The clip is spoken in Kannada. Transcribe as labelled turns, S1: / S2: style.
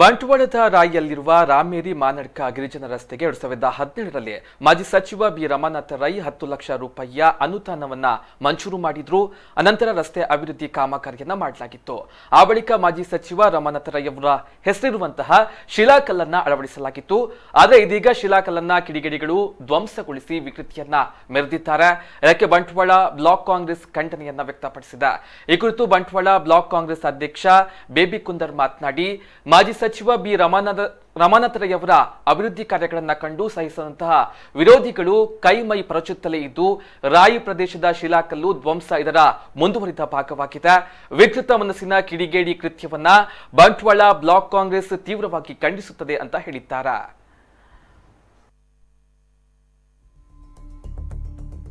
S1: ಬಂಟ್ವಾಳದ ರಾಯಲ್ಲಿರುವ ರಾಮೇರಿ ಮಾನಡ್ಕ ಗಿರಿಜನ ರಸ್ತೆಗೆ ಎರಡು ಸಾವಿರದ ಹದಿನೇಳರಲ್ಲಿ ಮಾಜಿ ಸಚಿವ ಬಿ ರಮಾನಾಥ ರೈ ಹತ್ತು ಲಕ್ಷ ರೂಪಾಯಿಯ ಅನುದಾನವನ್ನ ಮಂಜೂರು ಮಾಡಿದ್ರು ಅನಂತರ ರಸ್ತೆ ಅಭಿವೃದ್ಧಿ ಕಾಮಗಾರಿಯನ್ನ ಮಾಡಲಾಗಿತ್ತು ಆ ಬಳಿಕ ಮಾಜಿ ಸಚಿವ ರಮಾನಾಥ ರೈ ಅವರ ಹೆಸರಿರುವಂತಹ ಶಿಲಾಕಲ್ಲನ್ನ ಅಳವಡಿಸಲಾಗಿತ್ತು ಆದರೆ ಇದೀಗ ಶಿಲಾಕಲ್ಲನ್ನ ಕಿಡಿಗೇಡಿಗಳು ಧ್ವಂಸಗೊಳಿಸಿ ವಿಕೃತಿಯನ್ನ ಮೆರೆದಿದ್ದಾರೆ ಇದಕ್ಕೆ ಬಂಟ್ವಾಳ ಬ್ಲಾಕ್ ಕಾಂಗ್ರೆಸ್ ಖಂಡನೆಯನ್ನ ವ್ಯಕ್ತಪಡಿಸಿದೆ ಈ ಕುರಿತು ಬಂಟ್ವಾಳ ಬ್ಲಾಕ್ ಕಾಂಗ್ರೆಸ್ ಅಧ್ಯಕ್ಷ ಬೇಬಿ ಕುಂದರ್ ಮಾತನಾಡಿ ಮಾಜಿ ಸಚಿವ ಬಿ ರಮಾನಂದ ರಮಾನಾಥರಯವರ ಅಭಿವೃದ್ಧಿ ಕಾರ್ಯಗಳನ್ನು ಕಂಡು ಸಹಿಸದಂತಹ ವಿರೋಧಿಗಳು ಕೈ ಮೈ ಪರಚುತ್ತಲೇ ಇದ್ದು ರಾಯಿ ಪ್ರದೇಶದ ಶಿಲಾಕಲ್ಲು ಧ್ವಂಸ ಇದರ ಮುಂದುವರಿದ ಭಾಗವಾಗಿದೆ ವಿಕೃತ ಮನಸ್ಸಿನ ಕಿಡಿಗೇಡಿ ಕೃತ್ಯವನ್ನ ಬಂಟ್ವಾಳ ಬ್ಲಾಕ್ ಕಾಂಗ್ರೆಸ್ ತೀವ್ರವಾಗಿ ಖಂಡಿಸುತ್ತದೆ ಅಂತ ಹೇಳಿದ್ದಾರೆ